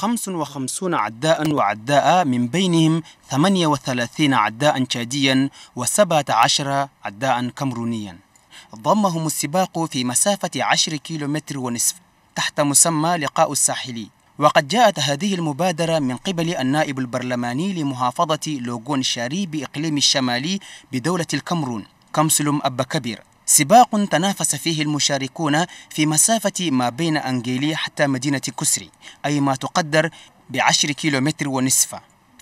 55 عداء وعداء من بينهم 38 عداء تشاديا و17 عداء كامرونيا ضمهم السباق في مسافة 10 كيلومتر ونصف تحت مسمى لقاء الساحلي وقد جاءت هذه المبادرة من قبل النائب البرلماني لمحافظة لوغون شاري بإقليم الشمالي بدولة الكامرون كمسلم أبا كبير سباق تنافس فيه المشاركون في مسافة ما بين أنجيلي حتى مدينة كسري أي ما تقدر بعشر كيلومتر ونصف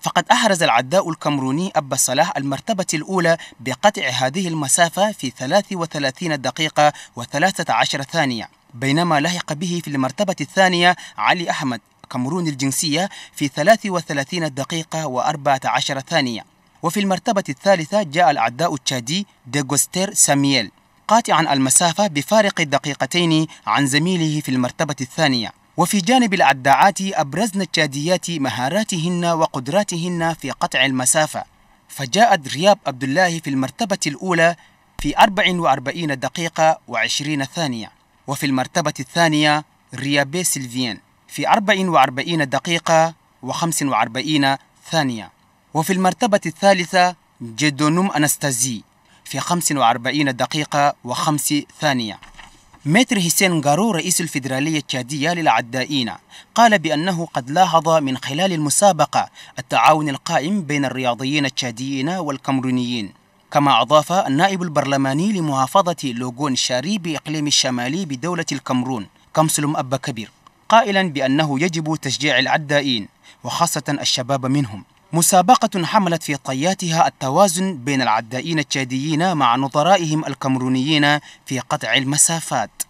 فقد أحرز العداء الكمروني أبا صلاح المرتبة الأولى بقطع هذه المسافة في 33 دقيقة و13 ثانية بينما لحق به في المرتبة الثانية علي أحمد كمرون الجنسية في 33 دقيقة و14 ثانية وفي المرتبة الثالثة جاء الأعداء التشادي ديغوستير سامييل قاطعا المسافة بفارق دقيقتين عن زميله في المرتبة الثانية وفي جانب العداعات أبرزن التشاديات مهاراتهن وقدراتهن في قطع المسافة فجاءت رياب عبد الله في المرتبة الأولى في 44 دقيقة و20 ثانية وفي المرتبة الثانية ريابي سيلفيان في 44 دقيقة و45 ثانية وفي المرتبة الثالثة جدونوم أنستازي في 45 دقيقة و5 ثانية متر هيسين غارو رئيس الفيدرالية التشادية للعدائين قال بأنه قد لاحظ من خلال المسابقة التعاون القائم بين الرياضيين التشاديين والكامرونيين كما أضاف النائب البرلماني لمحافظة لوغون شاري بإقليم الشمالي بدولة الكامرون كمسلم أبا كبير قائلا بأنه يجب تشجيع العدائين وخاصة الشباب منهم مسابقة حملت في طياتها التوازن بين العدائين التشاديين مع نظرائهم الكامرونيين في قطع المسافات